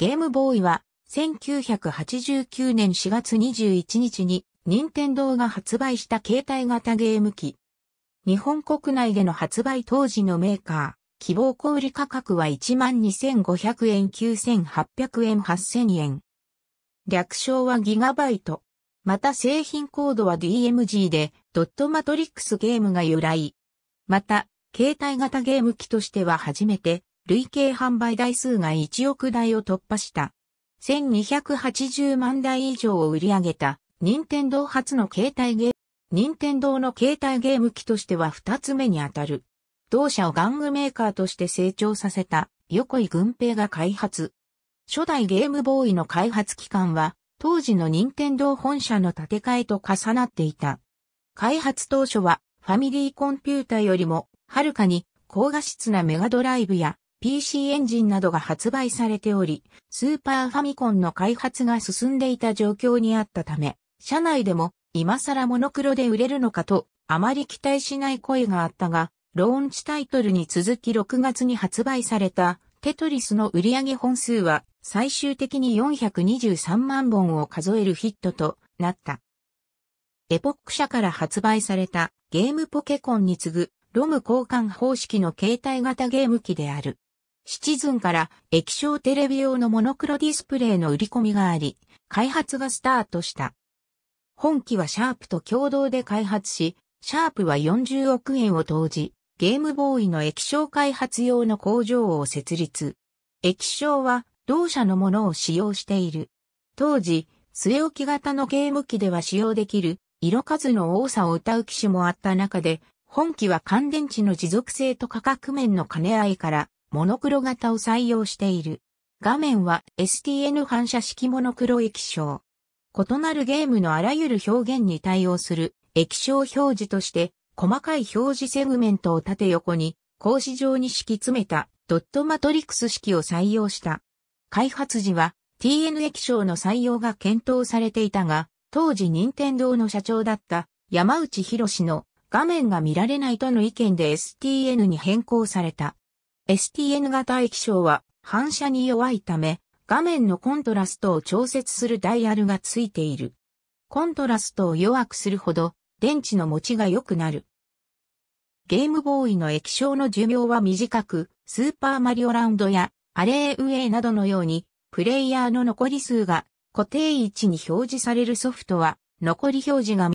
ゲームボーイは、1989年4月21日に、任天堂が発売した携帯型ゲーム機。日本国内での発売当時のメーカー、希望小売価格は12,500円、9,800円、8,000円。略称はギガバイト。また製品コードは DMG で、ドットマトリックスゲームが由来。また、携帯型ゲーム機としては初めて、累計販売台数が1億台を突破した。1280万台以上を売り上げた、任天堂初の携帯ゲーム、任天堂の携帯ゲーム機としては2つ目にあたる。同社を玩具メーカーとして成長させた、横井軍平が開発。初代ゲームボーイの開発期間は、当時の任天堂本社の建て替えと重なっていた。開発当初は、ファミリーコンピュータよりも、はるかに高画質なメガドライブや PC エンジンなどが発売されており、スーパーファミコンの開発が進んでいた状況にあったため、社内でも今更モノクロで売れるのかとあまり期待しない声があったが、ローンチタイトルに続き6月に発売されたテトリスの売上本数は最終的に423万本を数えるヒットとなった。エポック社から発売されたゲームポケコンに次ぐロム交換方式の携帯型ゲーム機である。シチズンから液晶テレビ用のモノクロディスプレイの売り込みがあり、開発がスタートした。本機はシャープと共同で開発し、シャープは40億円を投じ、ゲームボーイの液晶開発用の工場を設立。液晶は同社のものを使用している。当時、据え置き型のゲーム機では使用できる色数の多さを歌う機種もあった中で、本機は乾電池の持続性と価格面の兼ね合いからモノクロ型を採用している。画面は STN 反射式モノクロ液晶。異なるゲームのあらゆる表現に対応する液晶表示として、細かい表示セグメントを縦横に、格子状に敷き詰めたドットマトリクス式を採用した。開発時は TN 液晶の採用が検討されていたが、当時任天堂の社長だった山内博の画面が見られないとの意見で STN に変更された。STN 型液晶は反射に弱いため、画面のコントラストを調節するダイヤルがついている。コントラストを弱くするほど、電池の持ちが良くなる。ゲームボーイの液晶の寿命は短く、スーパーマリオラウンドやアレーウェイなどのように、プレイヤーの残り数が固定位置に表示されるソフトは、残り表示が、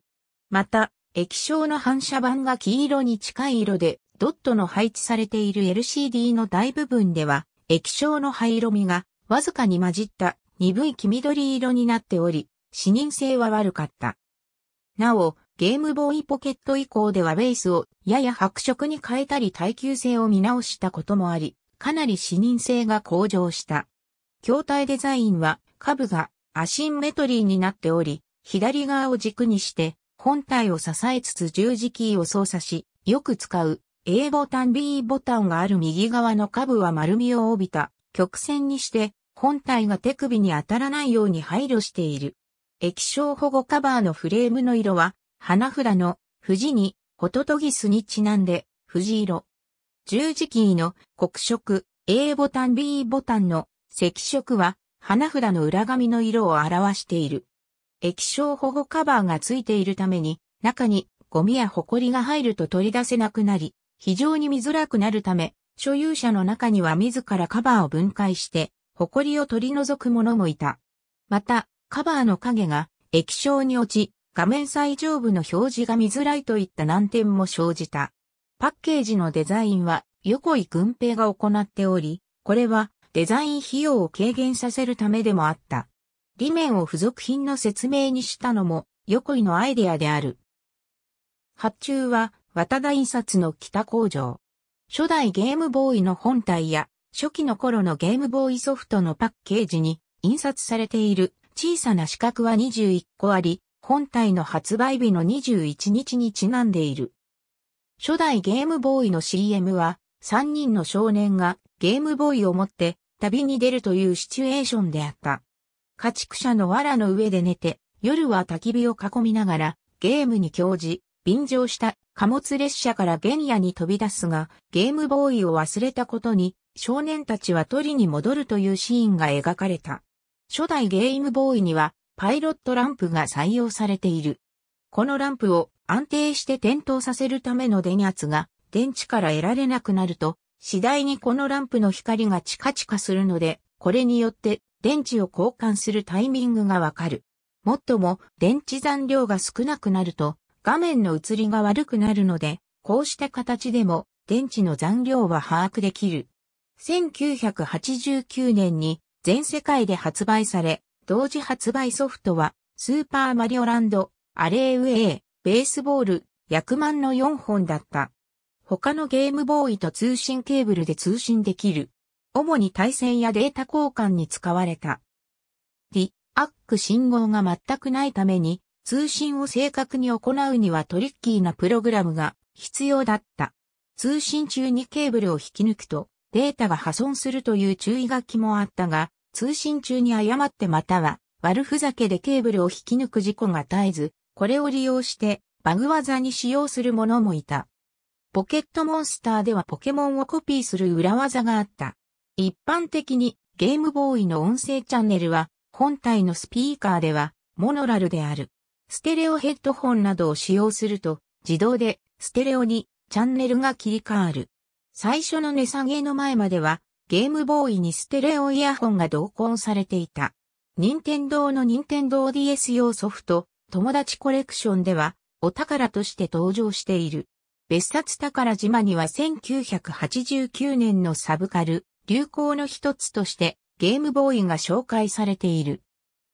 また、液晶の反射板が黄色に近い色で、ドットの配置されている LCD の大部分では、液晶の灰色みがわずかに混じった鈍い黄緑色になっており、視認性は悪かった。なお、ゲームボーイポケット以降ではベースをやや白色に変えたり耐久性を見直したこともあり、かなり視認性が向上した。筐体デザインは下部がアシンメトリーになっており、左側を軸にして本体を支えつつ十字キーを操作し、よく使う A ボタン B ボタンがある右側の下部は丸みを帯びた曲線にして本体が手首に当たらないように配慮している。液晶保護カバーのフレームの色は花札の藤にホトトギスにちなんで藤色。十字キーの黒色 A ボタン B ボタンの赤色は花札の裏紙の色を表している。液晶保護カバーがついているために中にゴミやホコリが入ると取り出せなくなり、非常に見づらくなるため、所有者の中には自らカバーを分解して、リを取り除く者もいた。また、カバーの影が液晶に落ち、画面最上部の表示が見づらいといった難点も生じた。パッケージのデザインは横井軍平が行っており、これはデザイン費用を軽減させるためでもあった。理面を付属品の説明にしたのも横井のアイデアである。発注は渡田印刷の北工場。初代ゲームボーイの本体や、初期の頃のゲームボーイソフトのパッケージに印刷されている小さな四角は21個あり、本体の発売日の21日にちなんでいる。初代ゲームボーイの CM は、3人の少年がゲームボーイを持って旅に出るというシチュエーションであった。家畜舎の藁の上で寝て、夜は焚き火を囲みながらゲームに興じ、便乗した貨物列車から原野に飛び出すが、ゲームボーイを忘れたことに、少年たちは取りに戻るというシーンが描かれた。初代ゲームボーイには、パイロットランプが採用されている。このランプを安定して点灯させるための電圧が電池から得られなくなると、次第にこのランプの光がチカチカするので、これによって電池を交換するタイミングがわかる。もっとも電池残量が少なくなると、画面の映りが悪くなるので、こうした形でも電池の残量は把握できる。1989年に全世界で発売され、同時発売ソフトは、スーパーマリオランド、アレーウェイ、ベースボール、薬満の4本だった。他のゲームボーイと通信ケーブルで通信できる。主に対戦やデータ交換に使われた。リ、アック信号が全くないために、通信を正確に行うにはトリッキーなプログラムが必要だった。通信中にケーブルを引き抜くとデータが破損するという注意書きもあったが、通信中に誤ってまたは悪ふざけでケーブルを引き抜く事故が絶えず、これを利用してバグ技に使用する者もいた。ポケットモンスターではポケモンをコピーする裏技があった。一般的にゲームボーイの音声チャンネルは本体のスピーカーではモノラルである。ステレオヘッドホンなどを使用すると、自動でステレオにチャンネルが切り替わる。最初の値下げの前までは、ゲームボーイにステレオイヤホンが同梱されていた。任天堂の任天堂 DS 用ソフト、友達コレクションでは、お宝として登場している。別冊宝島には1989年のサブカル、流行の一つとして、ゲームボーイが紹介されている。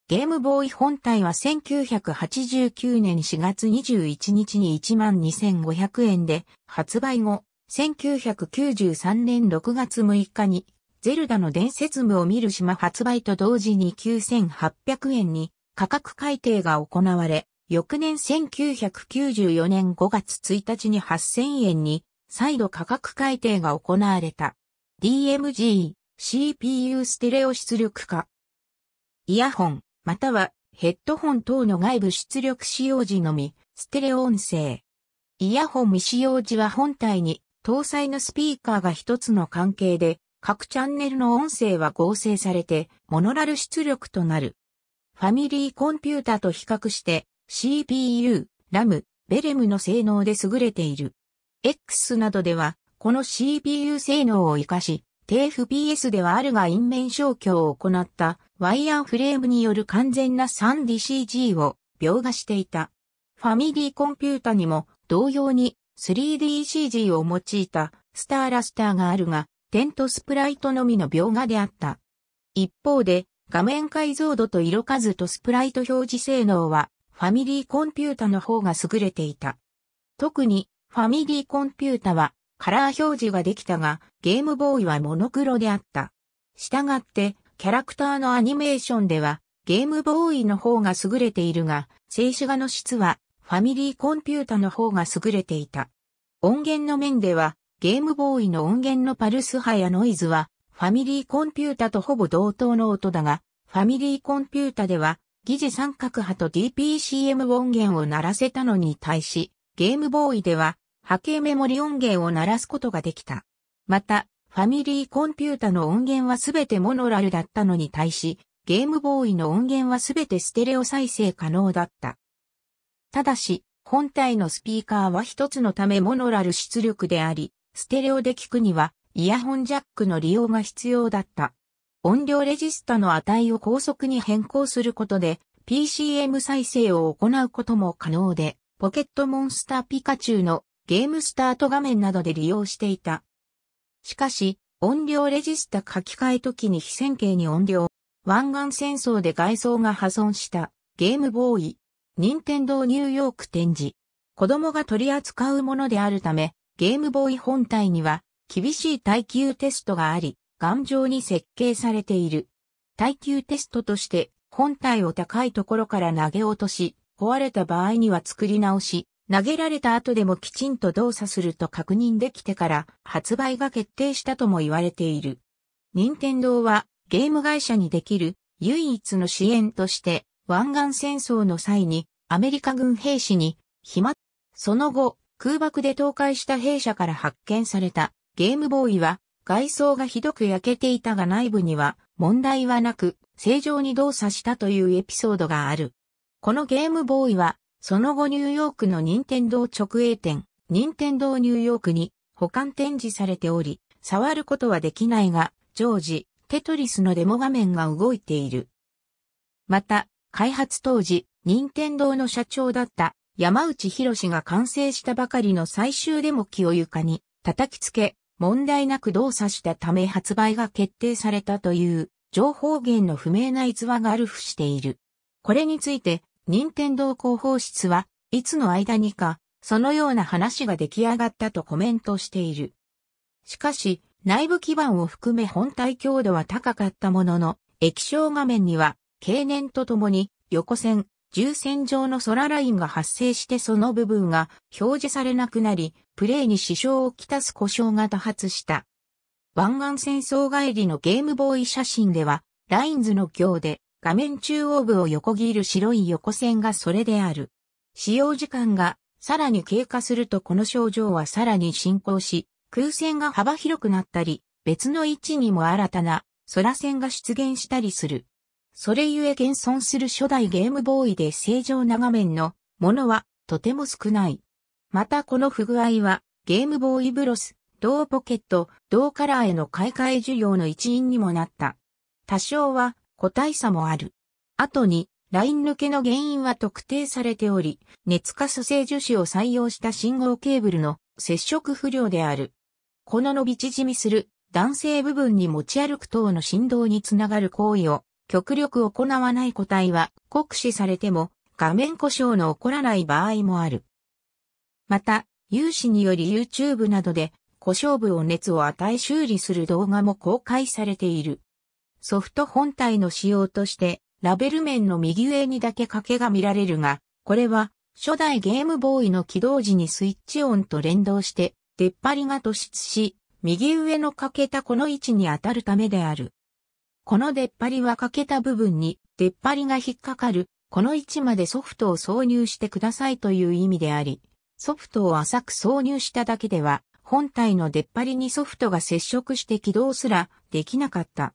ゲームボーイ本体は1989年4月21日に12,500円で発売後、1993年6月6日にゼルダの伝説部を見る島発売と同時に9,800円に価格改定が行われ、翌年1994年5月1日に8,000円に再度価格改定が行われた。DMG、CPU ステレオ出力化。イヤホン、またはヘッドホン等の外部出力使用時のみ、ステレオ音声。イヤホン未使用時は本体に搭載のスピーカーが一つの関係で、各チャンネルの音声は合成されて、モノラル出力となる。ファミリーコンピュータと比較して、CPU、RAM、ベレムの性能で優れている。X などでは、この CPU 性能を活かし、低 FPS ではあるが因面消去を行ったワイヤーフレームによる完全な 3DCG を描画していた。ファミリーコンピュータにも同様に 3DCG を用いたスターラスターがあるが、テントスプライトのみの描画であった。一方で、画面解像度と色数とスプライト表示性能は、ファミリーコンピュータの方が優れていた。特に、ファミリーコンピュータは、カラー表示ができたが、ゲームボーイはモノクロであった。したがって、キャラクターのアニメーションでは、ゲームボーイの方が優れているが、静止画の質は、ファミリーコンピュータの方が優れていた。音源の面では、ゲームボーイの音源のパルス波やノイズは、ファミリーコンピュータとほぼ同等の音だが、ファミリーコンピュータでは、疑似三角波と DPCM 音源を鳴らせたのに対し、ゲームボーイでは、波形メモリ音源を鳴らすことができた。また、ファミリーコンピュータの音源はすべてモノラルだったのに対し、ゲームボーイの音源はすべてステレオ再生可能だった。ただし、本体のスピーカーは一つのためモノラル出力であり、ステレオで聞くにはイヤホンジャックの利用が必要だった。音量レジスタの値を高速に変更することで PCM 再生を行うことも可能で、ポケットモンスターピカチュウのゲームスタート画面などで利用していた。しかし、音量レジスタ書き換え時に非線形に音量、湾岸戦争で外装が破損したゲームボーイ、任天堂ニューヨーク展示。子供が取り扱うものであるため、ゲームボーイ本体には厳しい耐久テストがあり、頑丈に設計されている。耐久テストとして本体を高いところから投げ落とし、壊れた場合には作り直し、投げられた後でもきちんと動作すると確認できてから発売が決定したとも言われている。任天堂はゲーム会社にできる唯一の支援として湾岸戦争の際にアメリカ軍兵士に暇、その後空爆で倒壊した兵舎から発見されたゲームボーイは外装がひどく焼けていたが内部には問題はなく正常に動作したというエピソードがある。このゲームボーイはその後ニューヨークの任天堂直営店、任天堂ニューヨークに保管展示されており、触ることはできないが、常時、テトリスのデモ画面が動いている。また、開発当時、任天堂の社長だった山内博が完成したばかりの最終デモ機を床に叩きつけ、問題なく動作したため発売が決定されたという情報源の不明な逸話があるふしている。これについて任天堂広報室は、いつの間にか、そのような話が出来上がったとコメントしている。しかし、内部基盤を含め本体強度は高かったものの、液晶画面には、経年とともに、横線、重線上の空ララインが発生してその部分が表示されなくなり、プレイに支障をきたす故障が多発した。湾岸戦争帰りのゲームボーイ写真では、ラインズの行で画面中央部を横切る白い横線がそれである。使用時間がさらに経過するとこの症状はさらに進行し、空線が幅広くなったり、別の位置にも新たな空線が出現したりする。それゆえ現存する初代ゲームボーイで正常な画面のものはとても少ない。またこの不具合はゲームボーイブロス、同ポケット、同カラーへの買い替え需要の一因にもなった。多少は個体差もある。後に、ライン抜けの原因は特定されており、熱化塑性樹脂を採用した信号ケーブルの接触不良である。この伸び縮みする男性部分に持ち歩く等の振動につながる行為を極力行わない個体は酷使されても画面故障の起こらない場合もある。また、有志により YouTube などで故障部を熱を与え修理する動画も公開されている。ソフト本体の仕様として、ラベル面の右上にだけ掛けが見られるが、これは初代ゲームボーイの起動時にスイッチオンと連動して、出っ張りが突出し、右上の欠けたこの位置に当たるためである。この出っ張りは欠けた部分に出っ張りが引っかかる、この位置までソフトを挿入してくださいという意味であり、ソフトを浅く挿入しただけでは、本体の出っ張りにソフトが接触して起動すらできなかった。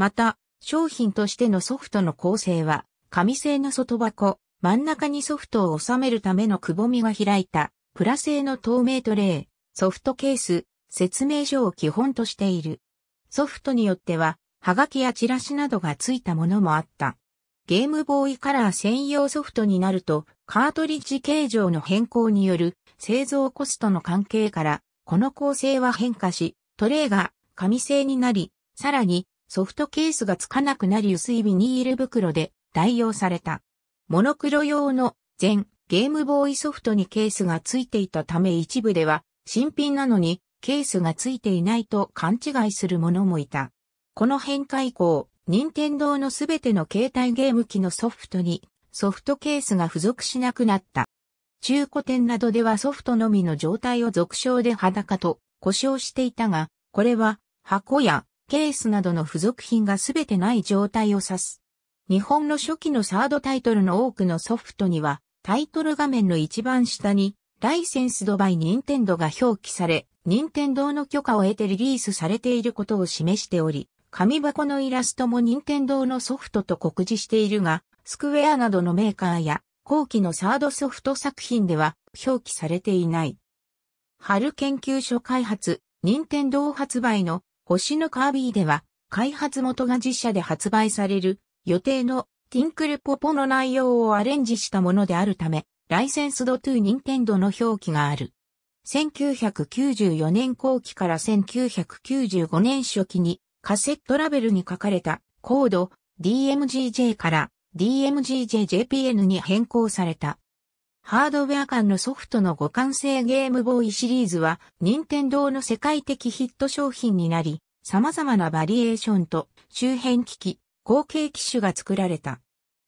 また、商品としてのソフトの構成は、紙製の外箱、真ん中にソフトを収めるためのくぼみが開いた、プラ製の透明トレイ、ソフトケース、説明書を基本としている。ソフトによっては、はがきやチラシなどが付いたものもあった。ゲームボーイカラー専用ソフトになると、カートリッジ形状の変更による製造コストの関係から、この構成は変化し、トレイが紙製になり、さらにソフトケースがつかなくなり薄いビニール袋で代用された。モノクロ用の全ゲームボーイソフトにケースがついていたため一部では新品なのにケースがついていないと勘違いする者もいた。この変化以降、任天堂のすべての携帯ゲーム機のソフトにソフトケースが付属しなくなった。中古店などではソフトのみの状態を俗称で裸と呼称していたが、これは箱やケースなどの付属品がすべてない状態を指す。日本の初期のサードタイトルの多くのソフトには、タイトル画面の一番下に、ライセンスドバイニンテンドが表記され、任天堂の許可を得てリリースされていることを示しており、紙箱のイラストも任天堂のソフトと告示しているが、スクウェアなどのメーカーや後期のサードソフト作品では表記されていない。春研究所開発、任天堂発売の星のカービィでは、開発元が実写で発売される予定のティンクルポポの内容をアレンジしたものであるため、ライセンスドトゥニンテンドの表記がある。1994年後期から1995年初期にカセットラベルに書かれたコード DMGJ から DMGJJPN に変更された。ハードウェア間のソフトの互換性ゲームボーイシリーズは、任天堂の世界的ヒット商品になり、様々なバリエーションと周辺機器、後継機種が作られた。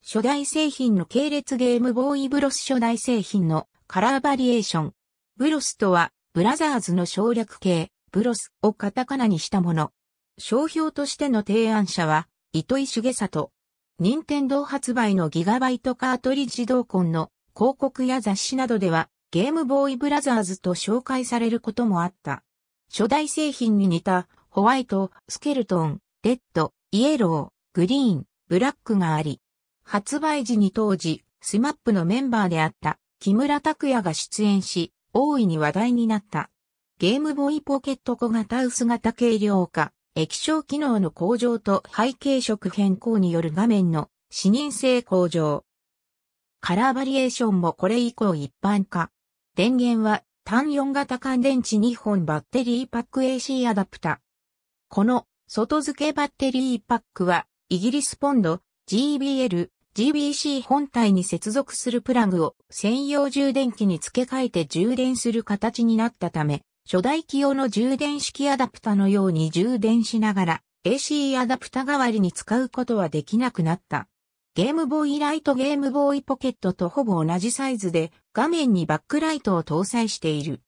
初代製品の系列ゲームボーイブロス初代製品のカラーバリエーション。ブロスとは、ブラザーズの省略形、ブロスをカタカナにしたもの。商標としての提案者は、糸井重里。任天堂発売のギガバイトカートリッジ同梱の広告や雑誌などではゲームボーイブラザーズと紹介されることもあった。初代製品に似たホワイト、スケルトン、レッド、イエロー、グリーン、ブラックがあり、発売時に当時、スマップのメンバーであった木村拓哉が出演し、大いに話題になった。ゲームボーイポケット小型薄型軽量化、液晶機能の向上と背景色変更による画面の視認性向上、カラーバリエーションもこれ以降一般化。電源は単4型乾電池2本バッテリーパック AC アダプタ。この外付けバッテリーパックはイギリスポンド GBL、GBC 本体に接続するプラグを専用充電器に付け替えて充電する形になったため、初代機用の充電式アダプタのように充電しながら AC アダプタ代わりに使うことはできなくなった。ゲームボーイライトゲームボーイポケットとほぼ同じサイズで画面にバックライトを搭載している。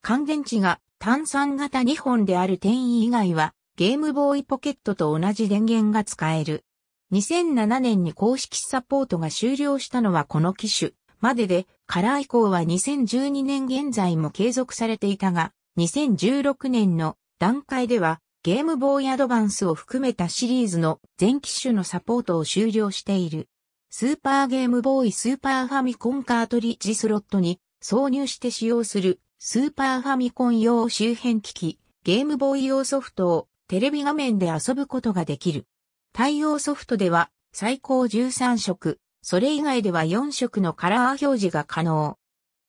乾電池が単酸型2本である点以外はゲームボーイポケットと同じ電源が使える。2007年に公式サポートが終了したのはこの機種までで、カラー以降は2012年現在も継続されていたが、2016年の段階ではゲームボーイアドバンスを含めたシリーズの全機種のサポートを終了している。スーパーゲームボーイスーパーファミコンカートリッジスロットに挿入して使用するスーパーファミコン用周辺機器、ゲームボーイ用ソフトをテレビ画面で遊ぶことができる。対応ソフトでは最高13色、それ以外では4色のカラー表示が可能。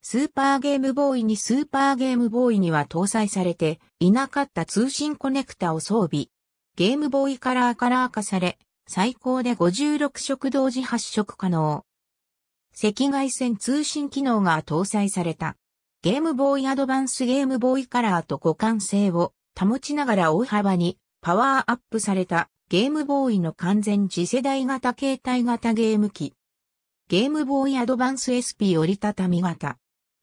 スーパーゲームボーイにスーパーゲームボーイには搭載されていなかった通信コネクタを装備。ゲームボーイカラーカラー化され、最高で56色同時発色可能。赤外線通信機能が搭載された。ゲームボーイアドバンスゲームボーイカラーと互換性を保ちながら大幅にパワーアップされたゲームボーイの完全次世代型携帯型ゲーム機。ゲームボーイアドバンス SP 折りたたみ型。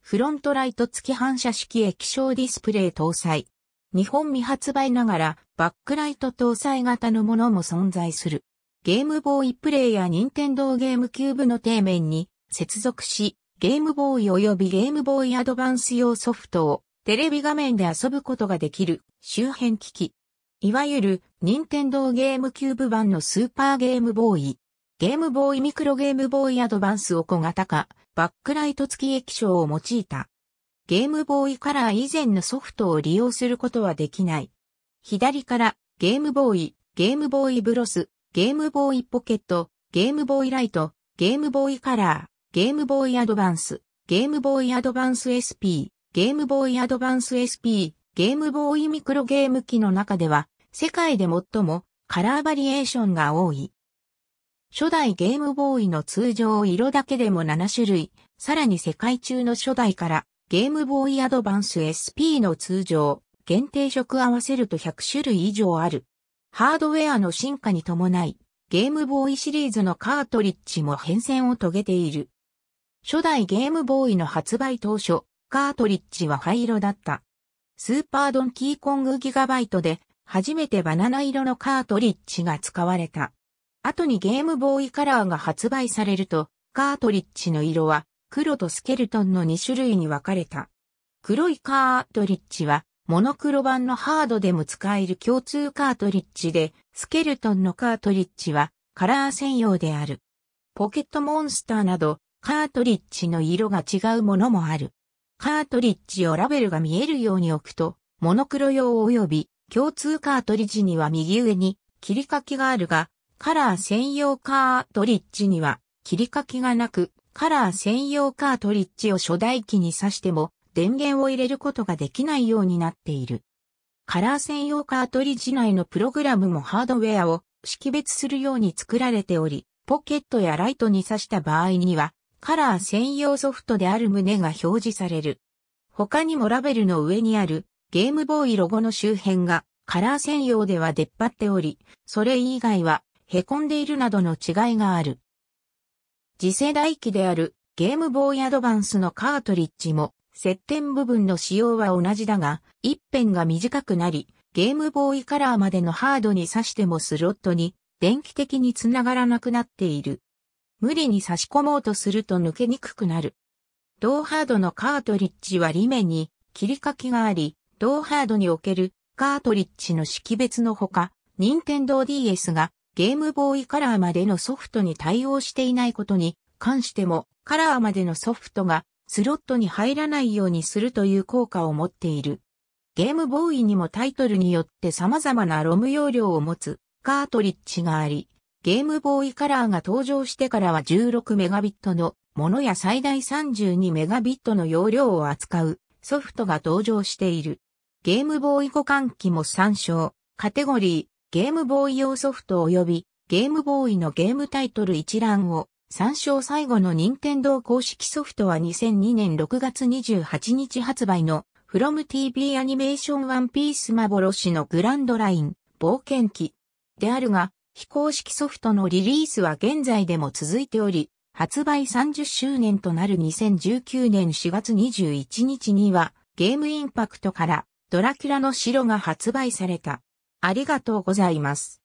フロントライト付き反射式液晶ディスプレイ搭載。日本未発売ながらバックライト搭載型のものも存在する。ゲームボーイプレイや任天堂ゲームキューブの底面に接続し、ゲームボーイ及びゲームボーイアドバンス用ソフトをテレビ画面で遊ぶことができる周辺機器。いわゆる任天堂ゲームキューブ版のスーパーゲームボーイ。ゲームボーイミクロゲームボーイアドバンスを小型化、バックライト付き液晶を用いた。ゲームボーイカラー以前のソフトを利用することはできない。左からゲームボーイ、ゲームボーイブロス、ゲームボーイポケット、ゲームボーイライト、ゲームボーイカラー、ゲームボーイアドバンス、ゲームボーイアドバンス SP、ゲームボーイアドバンス SP、ゲームボーイミクロゲーム機の中では、世界で最もカラーバリエーションが多い。初代ゲームボーイの通常色だけでも7種類、さらに世界中の初代からゲームボーイアドバンス SP の通常、限定色合わせると100種類以上ある。ハードウェアの進化に伴い、ゲームボーイシリーズのカートリッジも変遷を遂げている。初代ゲームボーイの発売当初、カートリッジは灰色だった。スーパードンキーコングギガバイトで初めてバナナ色のカートリッジが使われた。後にゲームボーイカラーが発売されると、カートリッジの色は黒とスケルトンの2種類に分かれた。黒いカートリッジはモノクロ版のハードでも使える共通カートリッジで、スケルトンのカートリッジはカラー専用である。ポケットモンスターなどカートリッジの色が違うものもある。カートリッジをラベルが見えるように置くと、モノクロ用及び共通カートリッジには右上に切り欠きがあるが、カラー専用カートリッジには切り欠きがなく、カラー専用カートリッジを初代機に挿しても電源を入れることができないようになっている。カラー専用カートリッジ内のプログラムもハードウェアを識別するように作られており、ポケットやライトに挿した場合には、カラー専用ソフトである旨が表示される。他にもラベルの上にあるゲームボーイロゴの周辺がカラー専用では出っ張っており、それ以外は凹んでいるなどの違いがある。次世代機であるゲームボーイアドバンスのカートリッジも接点部分の仕様は同じだが、一辺が短くなり、ゲームボーイカラーまでのハードに挿してもスロットに電気的につながらなくなっている。無理に差し込もうとすると抜けにくくなる。同ハードのカートリッジは裏面に切り欠きがあり、同ハードにおけるカートリッジの識別のほか、任天堂 DS がゲームボーイカラーまでのソフトに対応していないことに関しても、カラーまでのソフトがスロットに入らないようにするという効果を持っている。ゲームボーイにもタイトルによって様々なロム容量を持つカートリッジがあり、ゲームボーイカラーが登場してからは1 6ットのものや最大3 2ットの容量を扱うソフトが登場している。ゲームボーイ互換機も参照、カテゴリー、ゲームボーイ用ソフト及びゲームボーイのゲームタイトル一覧を参照最後の任天堂公式ソフトは2002年6月28日発売の From TV アニメーションワンピース幻のグランドライン冒険記であるが非公式ソフトのリリースは現在でも続いており発売30周年となる2019年4月21日にはゲームインパクトからドラキュラの城が発売された。ありがとうございます。